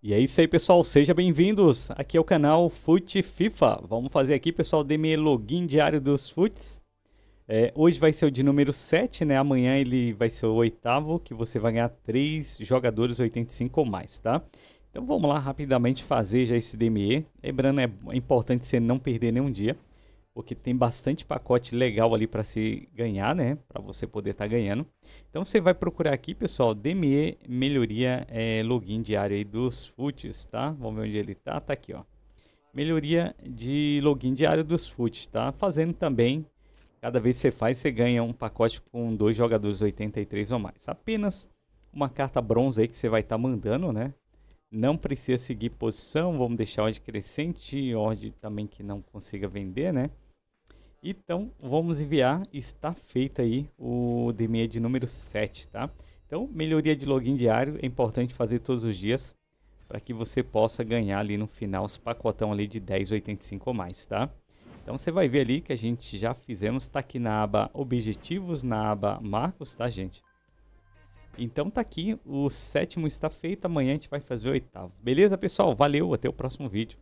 E é isso aí, pessoal. Sejam bem-vindos. Aqui é o canal Fute FIFA. Vamos fazer aqui, pessoal, DME Login Diário dos Futs. É, hoje vai ser o de número 7, né? Amanhã ele vai ser o oitavo, que você vai ganhar 3 jogadores 85 ou mais, tá? Então vamos lá rapidamente fazer já esse DME. Lembrando, é importante você não perder nenhum dia porque tem bastante pacote legal ali para se ganhar, né? Para você poder estar tá ganhando. Então você vai procurar aqui, pessoal, DME melhoria é, login diário aí dos FUTs, tá? Vamos ver onde ele tá, tá aqui, ó. Melhoria de login diário dos FUTs, tá? Fazendo também, cada vez que você faz, você ganha um pacote com dois jogadores 83 ou mais. Apenas uma carta bronze aí que você vai estar tá mandando, né? Não precisa seguir posição, vamos deixar ordem crescente, ordem também que não consiga vender, né? Então, vamos enviar, está feito aí o DME de número 7, tá? Então, melhoria de login diário é importante fazer todos os dias para que você possa ganhar ali no final os pacotão ali de 10,85 ou mais, tá? Então, você vai ver ali que a gente já fizemos, está aqui na aba Objetivos, na aba Marcos, tá, gente? Então tá aqui, o sétimo está feito, amanhã a gente vai fazer o oitavo. Beleza, pessoal? Valeu, até o próximo vídeo.